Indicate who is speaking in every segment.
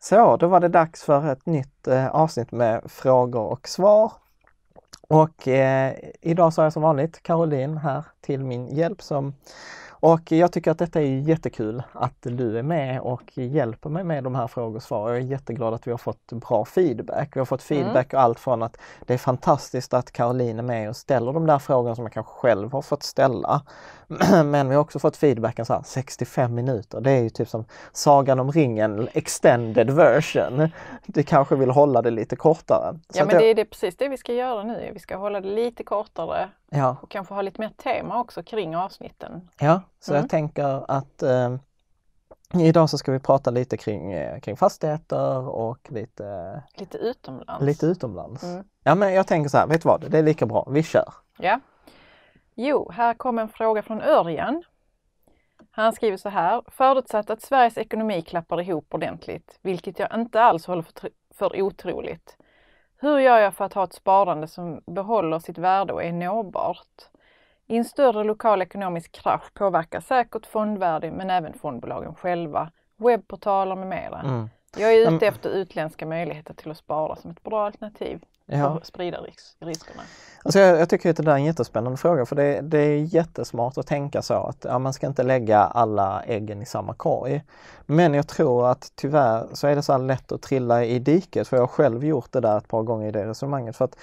Speaker 1: Så, då var det dags för ett nytt eh, avsnitt med frågor och svar. Och eh, idag så har jag som vanligt Caroline här till min hjälp som och jag tycker att detta är jättekul att du är med och hjälper mig med de här frågor och svar. Jag är jätteglad att vi har fått bra feedback. Vi har fått mm. feedback mm. och allt från att det är fantastiskt att Caroline är med och ställer de där frågorna som jag kanske själv har fått ställa. Men vi har också fått feedbacken så här 65 minuter. Det är ju typ som Sagan om ringen extended version. Du kanske vill hålla det lite kortare. Så ja men det
Speaker 2: är det, precis det vi ska göra nu. Vi ska hålla det lite kortare Ja. Och kanske ha lite mer tema också kring avsnitten. Ja, så mm. jag
Speaker 1: tänker att eh, idag så ska vi prata lite kring, eh, kring fastigheter och lite... Lite utomlands. Lite utomlands. Mm. Ja men jag tänker så här, vet du vad, det är lika bra, vi kör.
Speaker 2: Ja. Jo, här kom en fråga från Örjan. Han skriver så här, förutsatt att Sveriges ekonomi klappar ihop ordentligt, vilket jag inte alls håller för, för otroligt, hur gör jag för att ha ett sparande som behåller sitt värde och är nåbart? I en större lokal ekonomisk krasch påverkar säkert fondvärde men även fondbolagen själva, webbportaler med mera. Mm. Jag är ute efter utländska möjligheter till att spara som ett bra alternativ ja. sprida risk, riskerna?
Speaker 1: Alltså jag, jag, tycker att det där är en jättespännande fråga för det, det är jättesmart att tänka så att ja, man ska inte lägga alla äggen i samma korg. Men jag tror att tyvärr så är det så här lätt att trilla i diket för jag har själv gjort det där ett par gånger i det resonemanget. För att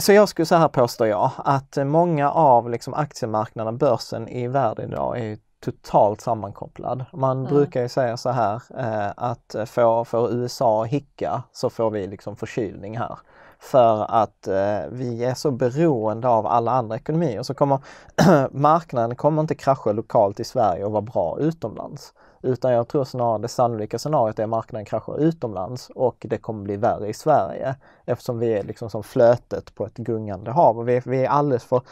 Speaker 1: så jag skulle så här påstår jag att många av liksom aktiemarknaden, börsen i världen idag är totalt sammankopplad. Man mm. brukar ju säga så här eh, att får, får USA hicka så får vi liksom förkylning här för att eh, vi är så beroende av alla andra ekonomier. Så kommer marknaden kommer inte krascha lokalt i Sverige och vara bra utomlands. Utan jag tror snarare det sannolika scenariot är att marknaden kraschar utomlands och det kommer bli värre i Sverige eftersom vi är liksom som flötet på ett gungande hav och vi, vi är alldeles för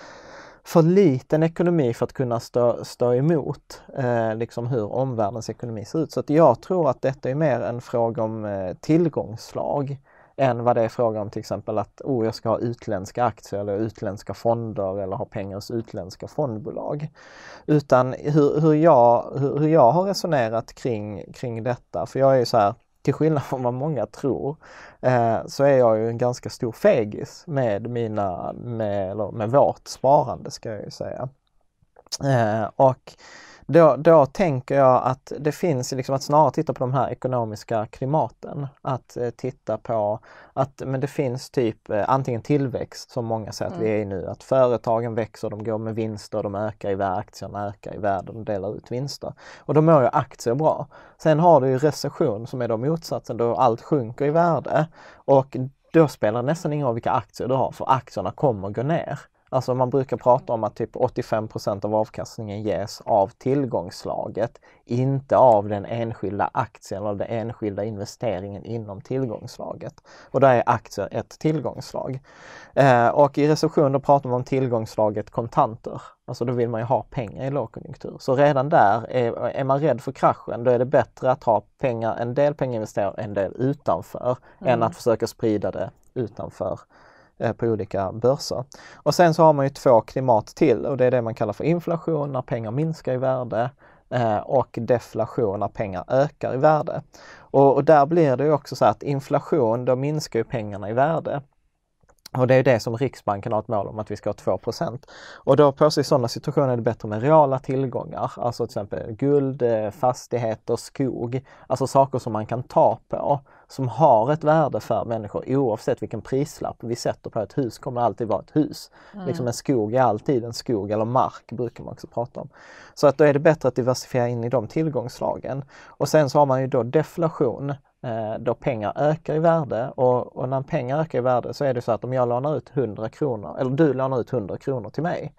Speaker 1: för liten ekonomi för att kunna stå, stå emot eh, liksom hur omvärldens ekonomi ser ut. Så att jag tror att detta är mer en fråga om eh, tillgångsslag än vad det är fråga om till exempel att oh, jag ska ha utländska aktier eller utländska fonder eller ha pengar hos utländska fondbolag. Utan hur, hur, jag, hur, hur jag har resonerat kring, kring detta, för jag är ju så här, till skillnad från vad många tror, eh, så är jag ju en ganska stor fegis med mina, med, med vårt sparande ska jag ju säga. Eh, och då, då tänker jag att det finns liksom att snarare titta på de här ekonomiska klimaten. Att eh, titta på att men det finns typ eh, antingen tillväxt som många säger att mm. vi är i nu, att företagen växer, de går med vinster, de ökar i värde, aktierna ökar i värde, de delar ut vinster. Och då mår ju aktier bra. Sen har du ju recession som är då motsatsen, då allt sjunker i värde. Och då spelar det nästan ingen roll vilka aktier du har för aktierna kommer gå ner. Alltså man brukar prata om att typ 85 av avkastningen ges av tillgångsslaget, inte av den enskilda aktien eller den enskilda investeringen inom tillgångsslaget. Och där är aktier ett tillgångsslag. Eh, och i recession då pratar man om tillgångsslaget kontanter. Alltså då vill man ju ha pengar i lågkonjunktur. Så redan där, är, är man rädd för kraschen, då är det bättre att ha pengar, en del pengar investerade, en del utanför, mm. än att försöka sprida det utanför Eh, på olika börser. Och sen så har man ju två klimat till och det är det man kallar för inflation, när pengar minskar i värde eh, och deflation när pengar ökar i värde. Och, och, där blir det också så att inflation, då minskar ju pengarna i värde. Och det är det som Riksbanken har ett mål om att vi ska ha 2 Och då påstås i sådana situationer är det bättre med reala tillgångar, alltså till exempel guld, eh, fastigheter, skog, alltså saker som man kan ta på som har ett värde för människor oavsett vilken prislapp vi sätter på ett hus kommer alltid vara ett hus. Mm. Liksom en skog är alltid en skog eller mark brukar man också prata om. Så att då är det bättre att diversifiera in i de tillgångsslagen. Och sen så har man ju då deflation eh, då pengar ökar i värde och, och, när pengar ökar i värde så är det så att om jag lånar ut 100 kronor eller du lånar ut 100 kronor till mig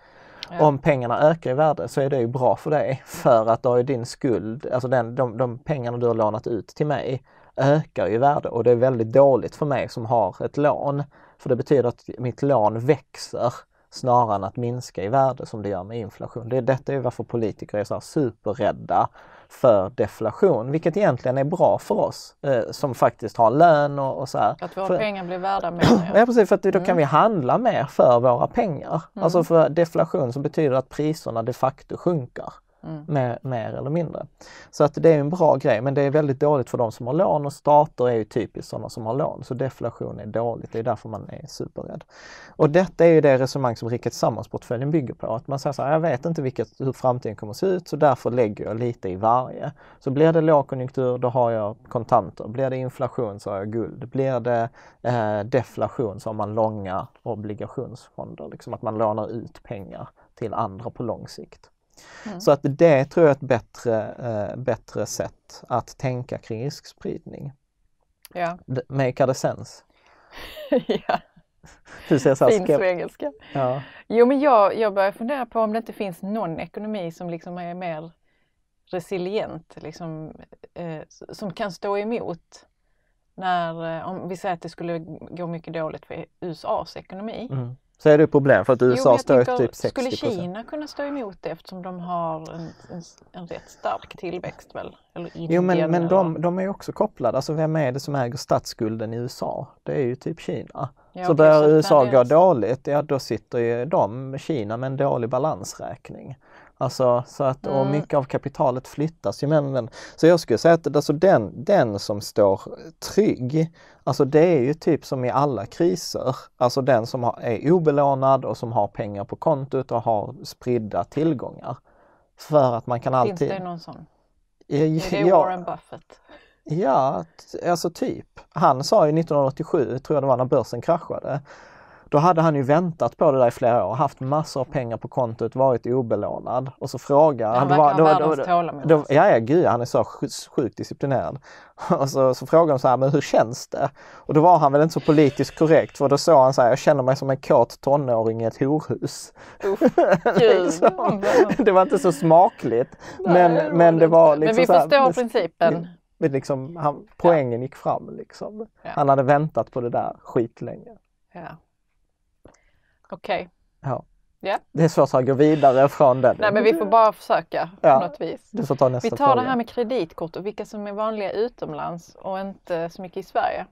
Speaker 1: Ja. Om pengarna ökar i värde så är det ju bra för dig för att då är din skuld, alltså den, de, de pengarna du har lånat ut till mig ökar i värde och det är väldigt dåligt för mig som har ett lån. För det betyder att mitt lån växer snarare än att minska i värde som det gör med inflation. Det, detta är varför politiker är så superrädda för deflation, vilket egentligen är bra för oss eh, som faktiskt har lön och, och så här. Att våra för, pengar
Speaker 2: blir värda mer.
Speaker 1: Ja. precis, för då mm. kan vi handla mer för våra pengar. Alltså mm. Alltså för deflation som betyder att priserna de facto sjunker mm. mer, mer, eller mindre. Så att det är en bra grej, men det är väldigt dåligt för de som har lån och stater är ju typiskt sådana som har lån. Så deflation är dåligt, det är därför man är superrädd. Och detta är ju det resonemang som Riket Tillsammans-portföljen bygger på. Att man säger så här, jag vet inte vilket, hur framtiden kommer att se ut så därför lägger jag lite i varje. Så blir det lågkonjunktur, då har jag kontanter. Blir det inflation så har jag guld. Blir det eh, deflation så har man långa obligationsfonder, liksom att man lånar ut pengar till andra på lång sikt. Mm. Så att det tror jag är ett bättre, eh, bättre sätt att tänka kring riskspridning. Ja. Make other sense. ja. Hur säger jag Fint på engelska. Ja.
Speaker 2: Jo men jag, jag börjar fundera på om det inte finns någon ekonomi som liksom är mer resilient, liksom, eh, som kan stå emot när, eh, om vi säger att det skulle gå mycket dåligt för USAs ekonomi. Mm.
Speaker 1: Så är det problem för att USA jo, står tänker, typ 60 Skulle Kina
Speaker 2: kunna stå emot det eftersom de har en, en, en rätt stark tillväxt väl? Eller jo men, men
Speaker 1: de, de är ju också kopplade. Alltså vem är det som äger statsskulden i USA? Det är ju typ Kina. Ja, så börjar USA gå dåligt, ja då sitter ju de, Kina med en dålig balansräkning. Alltså, så att, och mm. mycket av kapitalet flyttas ju mellan den. Så jag skulle säga att alltså, den, den som står trygg, alltså det är ju typ som i alla kriser. Alltså den som är obelånad och som har pengar på kontot och har spridda tillgångar. För att man kan alltid... Finns det någon sån? Ja, är det Warren Buffett? Ja, alltså typ. Han sa ju 1987, tror jag det var, när börsen kraschade då hade han ju väntat på det där i flera år, haft massor av pengar på kontot, varit obelånad och så frågar han... Han verkar ha världens tålamod. Ja, ja, gud han är så sjukt disciplinerad. Och så, så frågade de så här, men hur känns det? Och då var han väl inte så politiskt korrekt för då sa han så här, jag känner mig som en kåt tonåring i ett horhus. Uff, liksom. Det var inte så smakligt. Nej, men, men det var liksom Men vi förstår här, principen. liksom, han, poängen ja. gick fram liksom. Ja. Han hade väntat på det där skitlänge.
Speaker 2: Ja. Okej. Okay. Ja. Yeah.
Speaker 1: Det är svårt att gå vidare från den. Nej men vi får
Speaker 2: bara försöka ja. på något vis. Du får ta nästa vi tar fråga. det här med kreditkort och vilka som är vanliga utomlands och inte så mycket i Sverige.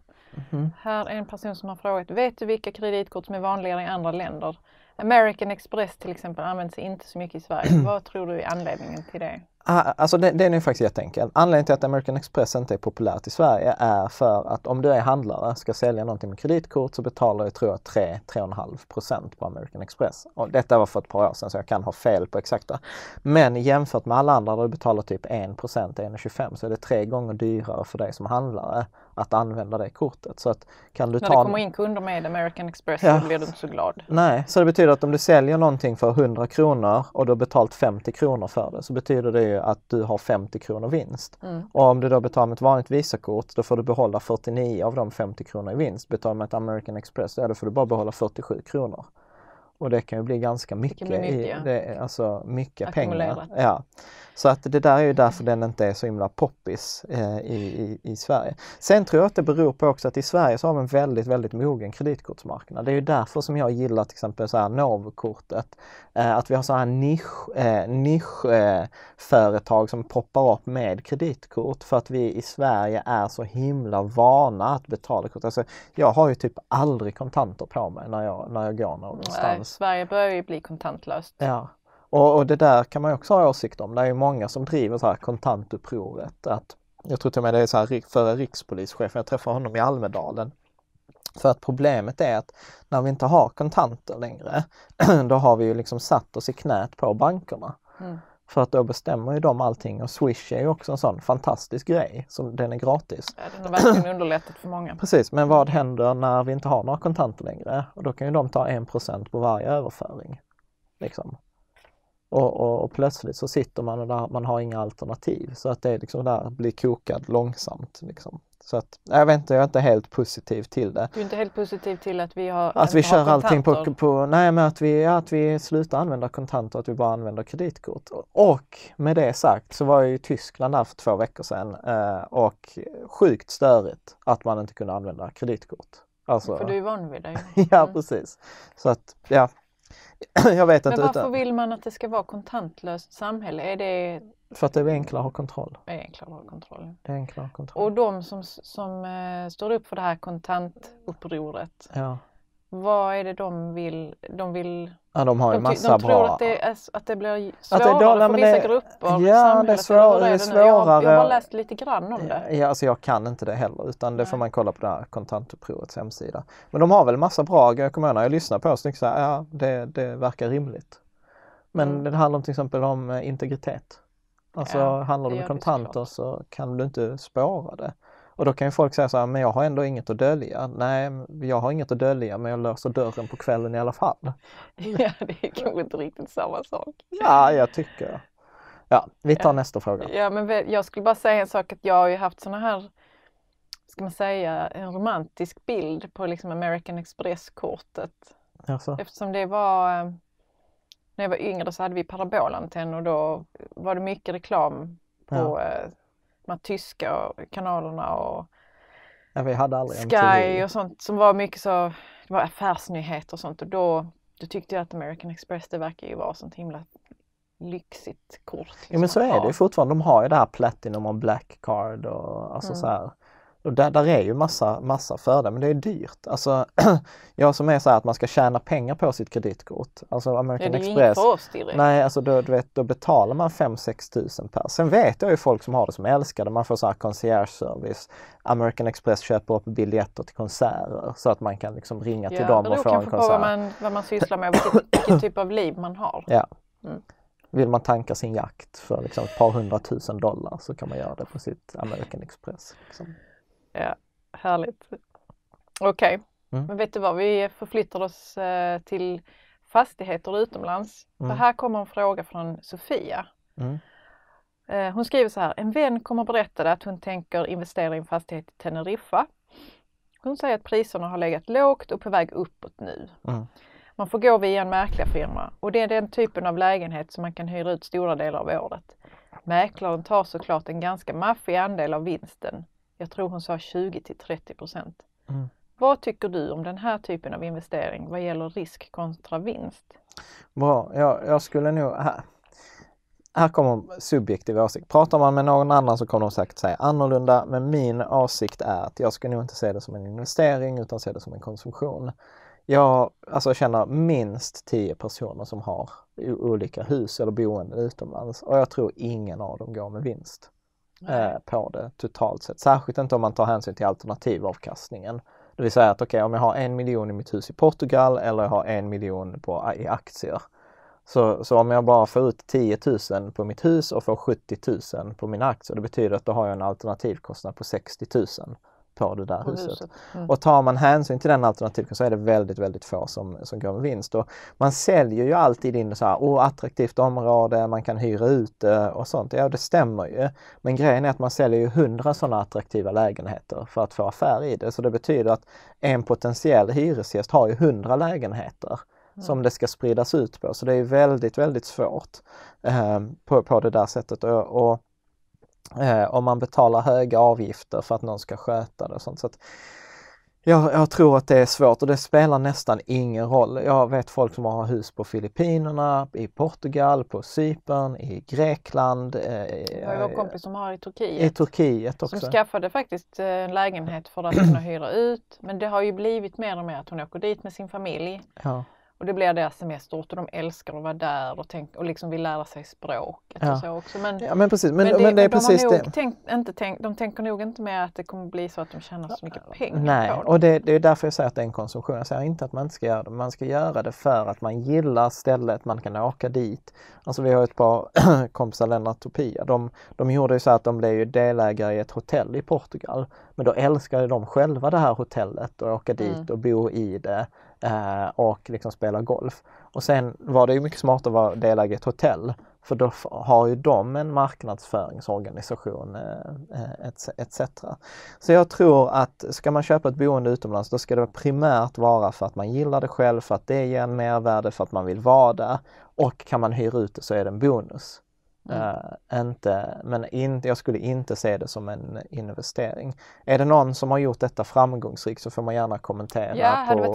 Speaker 2: Mm. Här är en person som har frågat, vet du vilka kreditkort som är vanligare i andra länder? American Express till exempel används inte så mycket i Sverige. Vad tror du är anledningen till det?
Speaker 1: Ah, alltså det den är faktiskt jätteenkelt. Anledningen till att American Express inte är populärt i Sverige är för att om du är handlare ska sälja någonting med kreditkort så betalar du tror jag 3-3,5 procent på American Express. Och detta var för ett par år sedan så jag kan ha fel på exakta. Men jämfört med alla andra där du betalar typ 1 procent, 1,25 så är det tre gånger dyrare för dig som handlare att använda det kortet. Så att kan du När det kommer
Speaker 2: in kunder med American Express ja. så blir du inte så glad.
Speaker 1: Nej, så det betyder att om du säljer någonting för 100 kronor och du har betalt 50 kronor för det så betyder det ju att du har 50 kronor vinst. Mm. Och om du då betalar med ett vanligt Visakort då får du behålla 49 av de 50 kronor i vinst. Betalar med ett American Express, då får du bara behålla 47 kronor och det kan ju bli ganska mycket, mycket, i, det, alltså mycket pengar. Ja. Så att det där är ju därför den inte är så himla poppis eh, i, i, i, Sverige. Sen tror jag att det beror på också att i Sverige så har vi en väldigt, väldigt mogen kreditkortsmarknad. Det är ju därför som jag gillar till exempel så här Novkortet. Eh, att vi har så här nischföretag eh, nisch, eh, företag som poppar upp med kreditkort för att vi i Sverige är så himla vana att betala kort. Alltså, jag har ju typ aldrig kontanter på mig när jag, när jag går någonstans.
Speaker 2: Sverige börjar ju bli kontantlöst.
Speaker 1: Ja. Och, och, det där kan man ju också ha åsikt om. Det är ju många som driver så här kontantupproret. Att, jag tror till och med det är så här förra rikspolischefen, jag träffade honom i Almedalen. För att problemet är att när vi inte har kontanter längre, då har vi ju liksom satt oss i knät på bankerna. Mm. För att då bestämmer ju de allting och Swish är ju också en sån fantastisk grej. Som, den är gratis. Ja,
Speaker 2: den har verkligen underlättat för många.
Speaker 1: Precis, men vad händer när vi inte har några kontanter längre? Och då kan ju de ta en procent på varje överföring. Liksom. Och, och, och, plötsligt så sitter man och där, man har inga alternativ så att det är liksom där blir kokad långsamt. Liksom. Så att, jag vet inte, jag är inte helt positiv till det. Du
Speaker 2: är inte helt positiv till att vi har Att vi har kör kontanter. allting på,
Speaker 1: på, nej men att vi, att vi slutar använda kontanter, att vi bara använder kreditkort. Och med det sagt så var jag i Tyskland där för två veckor sedan eh, och sjukt störigt att man inte kunde använda kreditkort. Alltså, för du är van vid det. Mm. ja precis. Så att, ja, jag vet inte. Men varför utan...
Speaker 2: vill man att det ska vara kontantlöst samhälle? Är det...
Speaker 1: För att det är enklare att ha kontroll.
Speaker 2: Det är enklare att ha kontroll. Det är enklare kontroll. Och de som, som eh, står upp för det här kontantupproret, ja vad är det de vill? De vill Ja, de har en massa de, de bra... tror att det, är, att det blir svårare att det, ja, för vissa det, grupper ja, det är,
Speaker 1: svår, det är svårare. Jag, har, jag har
Speaker 2: läst lite grann om det.
Speaker 1: Ja, alltså jag kan inte det heller utan det Nej. får man kolla på det här kontantupprorets hemsida. Men de har väl massa bra, grejer, jag kommer ihåg när jag lyssnade på så så här, ja det, det verkar rimligt. Men mm. det handlar till exempel om eh, integritet. Alltså ja, handlar det om kontanter så kan du inte spåra det. Och då kan ju folk säga så här, men jag har ändå inget att dölja. Nej, jag har inget att dölja men jag löser dörren på kvällen i alla fall.
Speaker 2: Ja, det är kanske inte riktigt samma sak. Ja,
Speaker 1: jag tycker Ja, vi tar ja. nästa fråga.
Speaker 2: Ja, men jag skulle bara säga en sak att jag har ju haft såna här, ska man säga, en romantisk bild på liksom American Express-kortet. Alltså. Eftersom det var, eh, när jag var yngre så hade vi parabolantenn och då var det mycket reklam på ja eh, de tyska kanalerna och
Speaker 1: ja, vi hade aldrig Sky
Speaker 2: och sånt som var mycket så, det var affärsnyheter och sånt och då, då tyckte jag att American Express det verkar ju vara sånt himla lyxigt kort. Liksom. Ja men liksom, så är det ju
Speaker 1: fortfarande. De har ju det här Platinum och Black Card och alltså mm. så här. Och där, där är ju massa, massa fördelar, men det är dyrt. Alltså, jag som är så här att man ska tjäna pengar på sitt kreditkort. Alltså American ja, det är Express. För oss direkt. Nej, alltså då, du vet, då betalar man 5-6 tusen per. Sen vet jag ju folk som har det som älskar det. Man får så här concierge service. American Express köper upp biljetter till konserter så att man kan liksom ringa till ja, dem och få en konsert. Det beror kanske på vad
Speaker 2: man, sysslar med och vilken, vilken typ av liv man har. Ja. Mm.
Speaker 1: Vill man tanka sin jakt för liksom ett par hundratusen dollar så kan man göra det på sitt American Express. Liksom.
Speaker 2: Ja, härligt. Okej, okay. mm. men vet du vad, vi förflyttar oss eh, till fastigheter utomlands. Mm. Så här kommer en fråga från Sofia. Mm. Eh, hon skriver så här, en vän kommer berättade att hon tänker investera i en fastighet i Teneriffa. Hon säger att priserna har legat lågt och på väg uppåt nu. Mm. Man får gå via en mäklarfirma och det är den typen av lägenhet som man kan hyra ut stora delar av året. Mäklaren tar såklart en ganska maffig andel av vinsten jag tror hon sa 20 till 30 procent. Mm. Vad tycker du om den här typen av investering vad gäller risk kontra vinst?
Speaker 1: Bra, jag, jag skulle nog... Här, här kommer subjektiv åsikt. Pratar man med någon annan så kommer de säkert säga annorlunda, men min avsikt är att jag skulle nog inte se det som en investering utan se det som en konsumtion. Jag alltså, känner minst tio personer som har olika hus eller boenden utomlands och jag tror ingen av dem går med vinst. Eh, på det totalt sett. Särskilt inte om man tar hänsyn till alternativavkastningen. Det vill säga att okej, okay, om jag har en miljon i mitt hus i Portugal eller jag har en miljon på, i aktier. Så, så om jag bara får ut 10 000 på mitt hus och får 70 000 på mina aktier, det betyder att då har jag en alternativkostnad på 60 000 på det där på huset. Mm. Och tar man hänsyn till den alternativkund så är det väldigt, väldigt få som, som går med vinst. Och man säljer ju alltid in så här, oh, attraktivt område, man kan hyra ut eh, och sånt. Ja, det stämmer ju. Men grejen är att man säljer ju hundra sådana attraktiva lägenheter för att få affär i det. Så det betyder att en potentiell hyresgäst har ju hundra lägenheter som det ska spridas ut på. Så det är väldigt, väldigt svårt eh, på, på det där sättet. Och, och eh, om man betalar höga avgifter för att någon ska sköta det och sånt. Så att, jag, jag, tror att det är svårt och det spelar nästan ingen roll. Jag vet folk som har hus på Filippinerna, i Portugal, på Cypern, i Grekland. Eh, jag har en kompis
Speaker 2: som har i Turkiet. I Turkiet också. Som skaffade faktiskt en eh, lägenhet för att kunna hyra ut. Men det har ju blivit mer och mer att hon åker dit med sin familj. Ja. Och det blir deras semesterort och de älskar att vara där och, tänk, och liksom vill lära sig språket ja. och så också. Men, ja, men precis. Men, men, det, men det är de precis det. Tänkt, inte tänkt, de tänker nog inte med att det kommer bli så att de tjänar så mycket pengar Nej, på
Speaker 1: dem. och det, det, är därför jag säger att det är en konsumtion. Jag säger inte att man inte ska göra det. Man ska göra det för att man gillar stället, man kan åka dit. Alltså vi har ett par kompisar, Lennart Topia. De, de gjorde ju så att de blev ju delägare i ett hotell i Portugal. Men då älskade de själva det här hotellet och åka dit mm. och bo i det Eh, och liksom spela golf. Och sen var det ju mycket smartare att vara delägare i ett hotell för då har ju de en marknadsföringsorganisation eh, eh, etc. Så jag tror att ska man köpa ett boende utomlands då ska det primärt vara för att man gillar det själv, för att det ger en mervärde, för att man vill vara där och kan man hyra ut det så är det en bonus. Uh, inte, men in, jag skulle inte se det som en investering. Är det någon som har gjort detta framgångsrikt så får man gärna kommentera ja, på,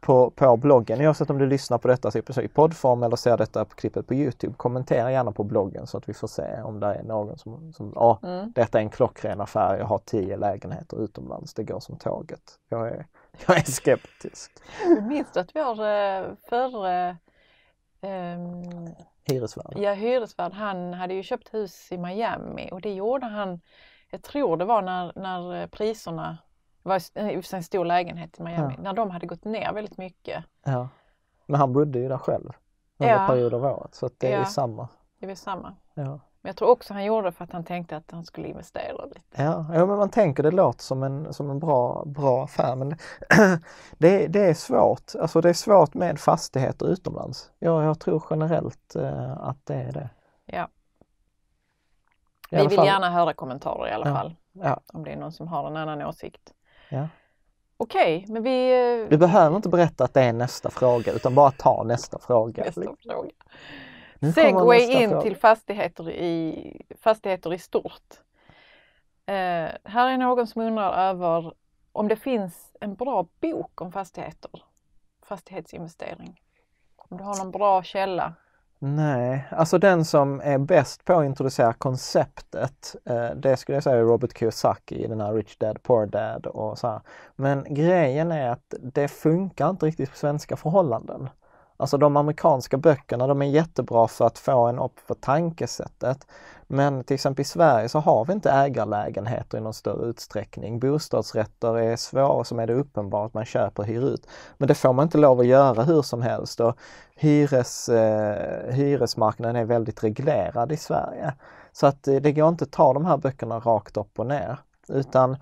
Speaker 1: på, på, bloggen. Oavsett om du lyssnar på detta typ, i poddform eller ser detta på klippet på Youtube, kommentera gärna på bloggen så att vi får se om det är någon som, som ah, mm. detta är en klockren affär, jag har tio lägenheter utomlands, det går som tåget. Jag är, jag är skeptisk.
Speaker 2: Minns du att vår eh, förre um hyresvärd? Ja, hyresvärd, han hade ju köpt hus i Miami och det gjorde han, jag tror det var när, när priserna, det var eh, en stor lägenhet i Miami, ja. när de hade gått ner väldigt mycket.
Speaker 1: Ja. Men han bodde ju där själv under ja. perioder av året så det ja. är samma.
Speaker 2: Det är samma. Ja. Men jag tror också han gjorde det för att han tänkte att han skulle investera lite.
Speaker 1: Ja, ja men man tänker det låter som en, som en bra, bra affär men det, det är svårt. Alltså det är svårt med fastigheter utomlands. Ja, jag tror generellt eh, att det är det.
Speaker 2: Ja. I Vi vill fall. gärna höra kommentarer i alla ja. fall. Ja. Om det är någon som har en annan åsikt. Ja. Okej, men vi...
Speaker 1: Du eh, behöver inte berätta att det är nästa fråga utan bara ta nästa fråga. Nästa fråga. Segway in till
Speaker 2: fastigheter i, fastigheter i stort. Eh, här är någon som undrar över om det finns en bra bok om fastigheter, fastighetsinvestering. Om du har någon bra källa?
Speaker 1: Nej, alltså den som är bäst på att introducera konceptet, eh, det skulle jag säga är Robert Kiyosaki i den här Rich Dad Poor Dad och så här. Men grejen är att det funkar inte riktigt på svenska förhållanden. Alltså de amerikanska böckerna, de är jättebra för att få en upp för tankesättet. Men till exempel i Sverige så har vi inte ägarlägenheter i någon större utsträckning. Bostadsrätter är svåra, som är det uppenbart att man köper och hyr ut. Men det får man inte lov att göra hur som helst och hyres, eh, hyresmarknaden är väldigt reglerad i Sverige. Så att eh, det går inte att ta de här böckerna rakt upp och ner utan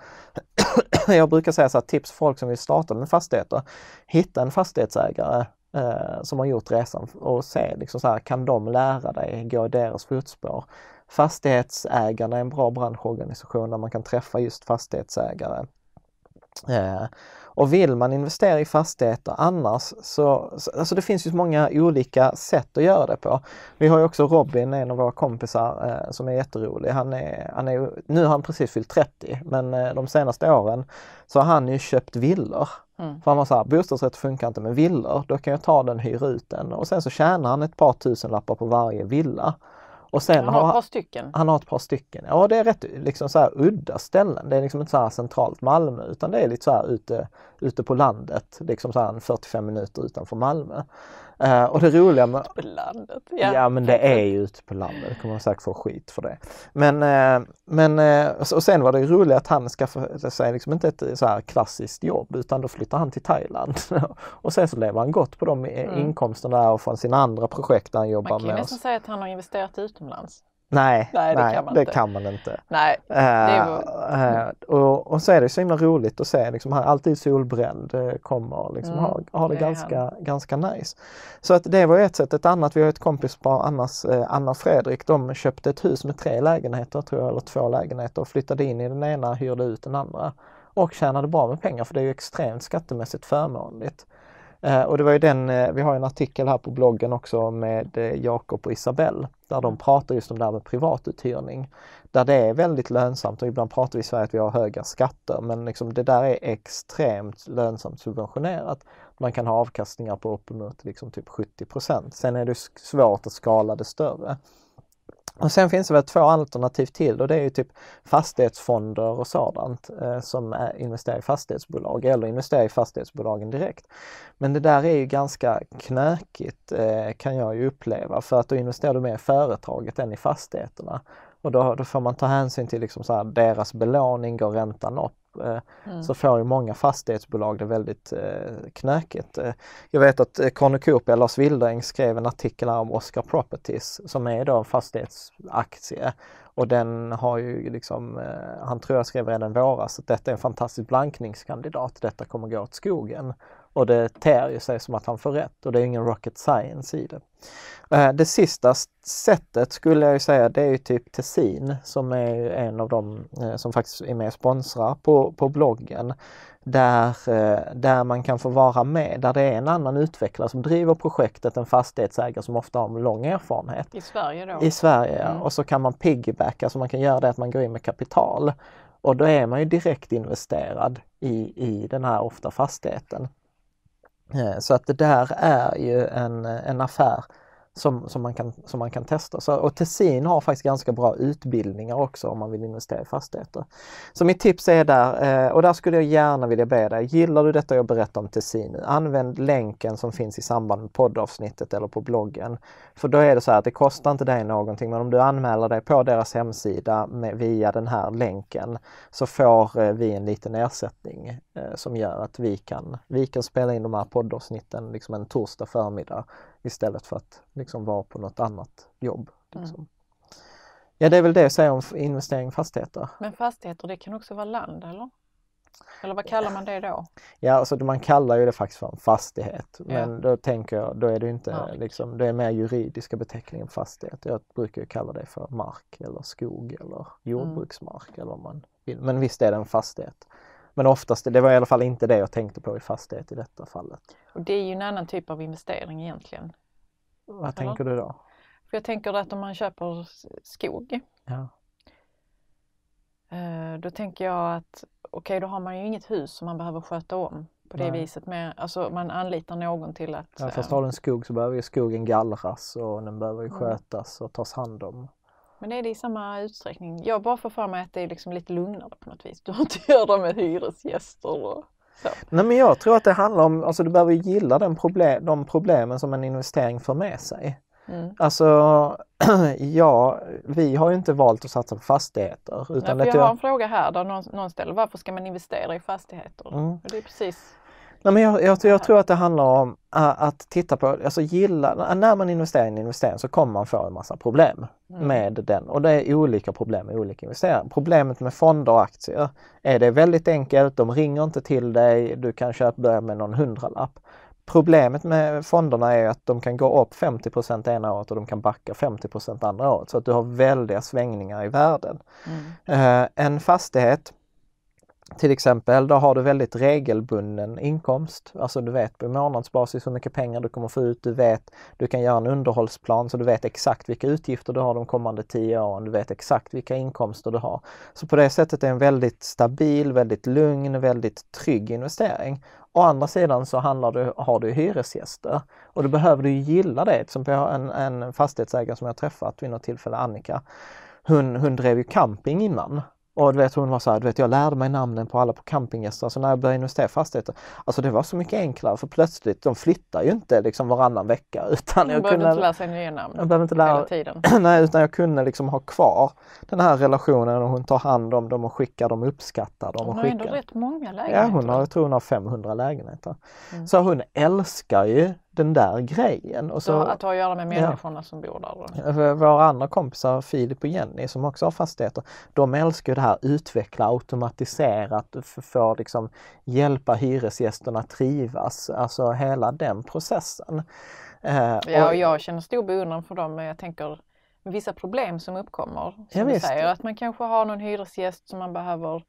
Speaker 1: jag brukar säga så här, tips folk som vill starta med fastigheter. Hitta en fastighetsägare eh, som har gjort resan och se liksom så här, kan de lära dig, gå i deras fotspår. Fastighetsägarna är en bra branschorganisation där man kan träffa just fastighetsägare. Eh, och vill man investera i fastigheter annars så, alltså det finns ju många olika sätt att göra det på. Vi har ju också Robin, en av våra kompisar eh, som är jätterolig. Han är, han är, nu har han precis fyllt 30 men eh, de senaste åren så har han ju köpt villor Mm. För han var så här, bostadsrätt funkar inte med villor, då kan jag ta den, hyra ut den och sen så tjänar han ett par tusenlappar på varje villa. Och sen han har, har ett par stycken? Han har ett par stycken. Ja, det är rätt liksom så här udda ställen. Det är liksom inte så här centralt Malmö utan det är lite så här ute, ute på landet, liksom så här 45 minuter utanför Malmö. Uh, och det roliga med... Ute På
Speaker 2: landet. Ja. ja men
Speaker 1: det är ju ute på landet. Det kommer man säkert få skit för det. Men, uh, men uh, och sen var det roligt att han skaffade sig liksom inte ett så här klassiskt jobb utan då flyttade han till Thailand. och sen så lever han gott på de mm. inkomsterna och från sina andra projekt där han jobbar med. Man kan med nästan oss.
Speaker 2: säga att han har investerat utomlands. Nej, nej, det, nej, kan, man det kan, man inte. Nej, var... Eh,
Speaker 1: eh, och, och så är det så himla roligt att se, liksom, han alltid solbränd, eh, kommer liksom, mm, har, har det, det ganska, ganska nice. Så att det var ett sätt. Ett annat, vi har ett kompispar, Annas, Anna och Fredrik, de köpte ett hus med tre lägenheter, tror jag, eller två lägenheter och flyttade in i den ena, hyrde ut den andra och tjänade bra med pengar för det är ju extremt skattemässigt förmånligt. Eh, och det var ju den, eh, vi har en artikel här på bloggen också med eh, Jakob och Isabelle där de mm. pratar just om det här med privatuthyrning. Där det är väldigt lönsamt och ibland pratar vi i Sverige att vi har höga skatter men liksom det där är extremt lönsamt subventionerat. Man kan ha avkastningar på uppemot liksom typ 70 Sen är det svårt att skala det större. Och sen finns det väl två alternativ till och det är ju typ fastighetsfonder och sådant eh, som investerar i fastighetsbolag eller investerar i fastighetsbolagen direkt. Men det där är ju ganska knökigt eh, kan jag ju uppleva för att då investerar du mer i företaget än i fastigheterna. Och då, då får man ta hänsyn till liksom så här, deras belåning, går räntan upp? Eh, mm. så får ju många fastighetsbolag det väldigt eh, knökigt. Eh, jag vet att Conny Coop, Lars Wildäng, skrev en artikel om Oscar Properties som är då en fastighetsaktie och den har ju liksom, han tror jag skrev redan våras att detta är en fantastisk blankningskandidat, detta kommer gå åt skogen och det ter ju sig som att han får rätt och det är ingen rocket science i det. Eh, det sista sättet skulle jag ju säga det är ju typ Tessin som är en av dem eh, som faktiskt är med och sponsrar på, på bloggen. Där, eh, där man kan få vara med, där det är en annan utvecklare som driver projektet, en fastighetsägare som ofta har lång erfarenhet.
Speaker 2: I Sverige då? I
Speaker 1: Sverige mm. och så kan man piggybacka, så man kan göra det att man går in med kapital. Och då är man ju direkt investerad i, i den här ofta fastigheten. Eh, så att det där är ju en, eh, en affär som, som, man, kan, som man kan testa. Så, och Tessin har faktiskt ganska bra utbildningar också om man vill investera i fastigheter. Så mitt tips är där, eh, och där skulle jag gärna vilja be dig, gillar du detta jag berättar om Tessin använd länken som finns i samband med poddavsnittet eller på bloggen. För då är det så här att det kostar inte dig någonting, men om du anmäler dig på deras hemsida med, via den här länken så får eh, vi en liten ersättning eh, som gör att vi kan, vi kan spela in de här poddavsnitten liksom en torsdag förmiddag istället för att liksom vara på något annat jobb. Mm. Liksom. Mm. Ja, det är väl det jag säger om investering i fastigheter.
Speaker 2: Men fastigheter, det kan också vara land, eller? Eller vad kallar man det då?
Speaker 1: Ja, alltså man kallar ju det faktiskt för en fastighet. Ja. Men då tänker jag, då är det inte mark. liksom, det är mer juridiska beteckningen fastighet. Jag brukar ju kalla det för mark eller skog eller mm. jordbruksmark mm. eller man vill. Men visst är det en fastighet. Men oftast, det var i alla fall inte det jag tänkte på i fastighet i detta fallet.
Speaker 2: Och Det är ju en annan typ av investering egentligen. Vad Eller? tänker du då? För jag tänker att om man köper skog ja. Eh, då tänker jag att okej, okay, då har man ju inget hus som man behöver sköta om på det Nej. viset. Med, alltså man anlitar någon till att... Ja, fast eh, har du
Speaker 1: en skog så behöver ju skogen gallras och den behöver ju mm. skötas och tas hand om.
Speaker 2: Men är det i samma utsträckning? Jag bara får för mig att det är liksom lite lugnare på något vis. Du har inte att göra med hyresgäster och
Speaker 1: så. Nej men jag tror att det handlar om, alltså du behöver gilla den problem, de problemen som en investering för med sig. Mm. Alltså, ja, vi har ju inte valt att satsa på fastigheter. Utan Nej, jag har en
Speaker 2: fråga här där någon, någon ställer varför ska man investera i fastigheter? Mm. Och det är precis
Speaker 1: Nej, men jag, jag, jag, tror att det handlar om äh, att titta på, alltså gilla, när man investerar i en investering så kommer man få en massa problem mm. med den och det är olika problem med olika investeringar. Problemet med fonder och aktier är det väldigt enkelt, de ringer inte till dig, du kan köpa börja med någon hundralapp. Problemet med fonderna är att de kan gå upp 50 ena året och de kan backa 50 andra året så att du har väldiga svängningar i världen. Mm. Äh, en fastighet till exempel, då har du väldigt regelbunden inkomst. Alltså du vet på månadsbasis hur mycket pengar du kommer få ut. Du vet, du kan göra en underhållsplan så du vet exakt vilka utgifter du har de kommande tio åren. Du vet exakt vilka inkomster du har. Så på det sättet är det en väldigt stabil, väldigt lugn, väldigt trygg investering. Å andra sidan så handlar du, har du hyresgäster och då behöver du gilla det. Som en, en fastighetsägare som jag träffat vid något tillfälle, Annika, hon, hon drev ju camping innan och du vet, hon var så här, du vet, jag lärde mig namnen på alla på campinggäster. Så alltså när jag började investera i fastigheter, alltså det var så mycket enklare för plötsligt, de flyttar ju inte liksom varannan vecka. Utan jag behövde kunde, inte lära
Speaker 2: sig nya namn jag
Speaker 1: behövde inte lära, hela tiden. Nej, utan jag kunde liksom ha kvar den här relationen och hon tar hand om dem och skickar dem, uppskattar dem. Hon har skickar. ändå rätt många lägenheter. Ja, hon har, jag tror hon har 500 lägenheter. Mm. Så hon älskar ju den där grejen. Och så, så att ha att göra med människorna ja. som bor där? Våra andra kompisar, Filip och Jenny som också har fastigheter, de älskar det här utveckla automatiserat för liksom hjälpa hyresgästerna trivas, alltså hela den processen. Eh, ja, och
Speaker 2: jag känner stor beundran för dem, men jag tänker vissa problem som uppkommer. Som ja, du säger, att man kanske har någon hyresgäst som man behöver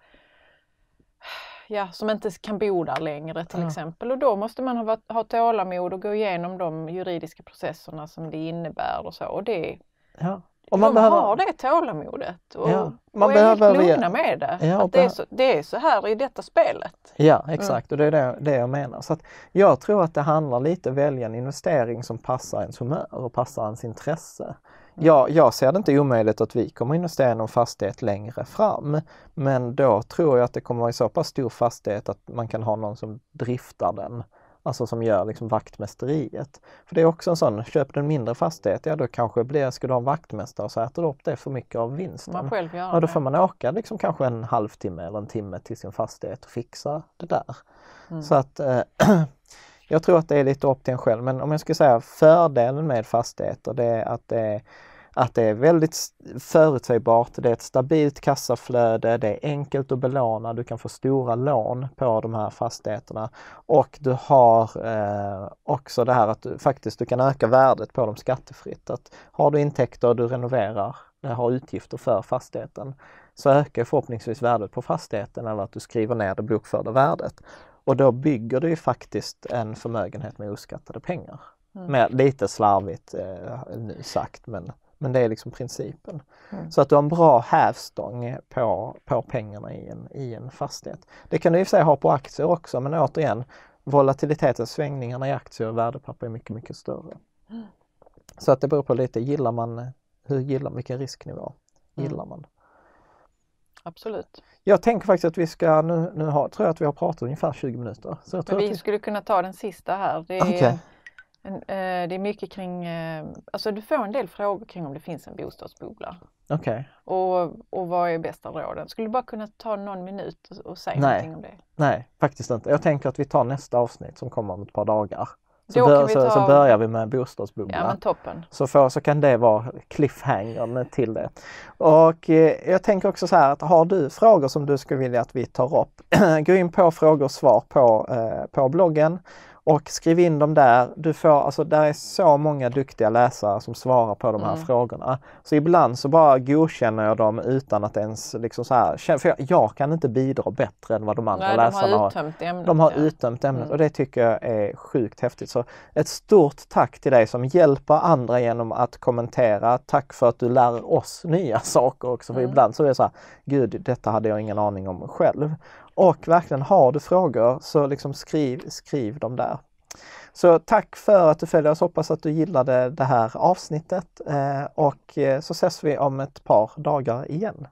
Speaker 2: ja, som inte kan bo där längre till ja. exempel. Och då måste man ha, ha tålamod och gå igenom de juridiska processerna som det innebär och så. Och det, ja.
Speaker 1: och man de behöver... har
Speaker 2: det tålamodet och, ja. man och är helt lugna med det. Ja, att det, är så, det är så här i detta spelet.
Speaker 1: Ja mm. exakt mm. och det är det, det, jag menar. Så att jag tror att det handlar lite om att välja en investering som passar ens humör och passar ens intresse ja, jag ser det inte omöjligt att vi kommer investera i någon fastighet längre fram. Men då tror jag att det kommer vara en så pass stor fastighet att man kan ha någon som driftar den. Alltså som gör liksom vaktmästeriet. För det är också en sån, köper du en mindre fastighet, ja då kanske blir, ska du ha en vaktmästare så äter du upp det för mycket av vinsten. Man själv gör ja, då får man åka liksom kanske en halvtimme eller en timme till sin fastighet och fixa det där. Mm. Så att äh, jag tror att det är lite upp till en själv men om jag ska säga fördelen med fastigheter det är att det är att det är väldigt förutsägbart, det är ett stabilt kassaflöde, det är enkelt att belåna, du kan få stora lån på de här fastigheterna och du har eh, också det här att du faktiskt du kan öka värdet på dem skattefritt. Att har du intäkter och du renoverar, eh, har utgifter för fastigheten, så ökar förhoppningsvis värdet på fastigheten eller att du skriver ner det bokförda värdet. Och då bygger du faktiskt en förmögenhet med oskattade pengar. Mm. Mer, lite slarvigt eh, sagt men men det är liksom principen. Mm. Så att du har en bra hävstång på, på pengarna i en, i en fastighet. Det kan du i och för sig ha på aktier också men återigen volatiliteten, svängningarna i aktier och värdepapper är mycket, mycket större. Mm. Så att det beror på lite, gillar man, hur gillar, vilken risknivå mm. gillar man?
Speaker 2: Absolut.
Speaker 1: Jag tänker faktiskt att vi ska, nu, nu ha, tror jag att vi har pratat ungefär 20 minuter. Så vi
Speaker 2: skulle kunna ta den sista här. Det är, okay. Eh, det är mycket kring, eh, alltså du får en del frågor kring om det finns en bostadsbubbla. Okay. Och, och vad är bästa råden? Skulle du bara kunna ta någon minut och, säga Nej. någonting om det?
Speaker 1: Nej, faktiskt inte. Jag tänker att vi tar nästa avsnitt som kommer om ett par dagar. Så, bör, så, ta... så, börjar vi med bostadsbubblan. Ja, men toppen. Så, för, så kan det vara cliffhangern till det. Och eh, jag tänker också så här att har du frågor som du skulle vilja att vi tar upp, gå in på frågor och svar på, eh, på bloggen och skriv in dem där. Du får, alltså, där är så många duktiga läsare som svarar på de här mm. frågorna. Så ibland så bara godkänner jag dem utan att ens liksom så här, för jag, jag kan inte bidra bättre än vad de andra Nej, läsarna har. De har Uttömt ämnet, de har ja. uttömt ämnet mm. och det tycker jag är sjukt häftigt. Så ett stort tack till dig som hjälper andra genom att kommentera. Tack för att du lär oss nya saker också. För mm. ibland så är det så här, gud detta hade jag ingen aning om själv. Och verkligen, har du frågor så liksom skriv, skriv dem där. Så tack för att du följer oss. Hoppas att du gillade det här avsnittet eh, och eh, så ses vi om ett par dagar igen.